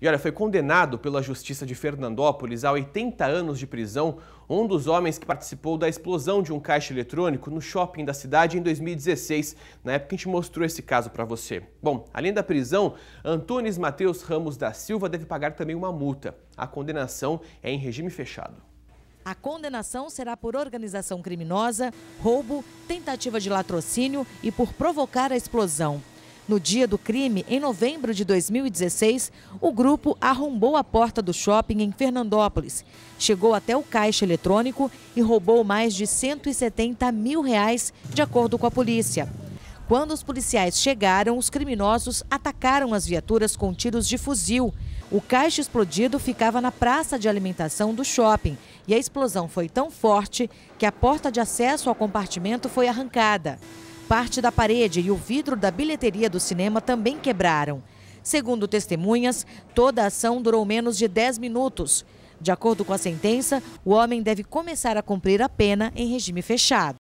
E olha, foi condenado pela Justiça de Fernandópolis a 80 anos de prisão um dos homens que participou da explosão de um caixa eletrônico no shopping da cidade em 2016. Na época, a gente mostrou esse caso para você. Bom, além da prisão, Antunes Mateus Ramos da Silva deve pagar também uma multa. A condenação é em regime fechado. A condenação será por organização criminosa, roubo, tentativa de latrocínio e por provocar a explosão. No dia do crime, em novembro de 2016, o grupo arrombou a porta do shopping em Fernandópolis, chegou até o caixa eletrônico e roubou mais de 170 mil reais, de acordo com a polícia. Quando os policiais chegaram, os criminosos atacaram as viaturas com tiros de fuzil. O caixa explodido ficava na praça de alimentação do shopping e a explosão foi tão forte que a porta de acesso ao compartimento foi arrancada parte da parede e o vidro da bilheteria do cinema também quebraram. Segundo testemunhas, toda a ação durou menos de 10 minutos. De acordo com a sentença, o homem deve começar a cumprir a pena em regime fechado.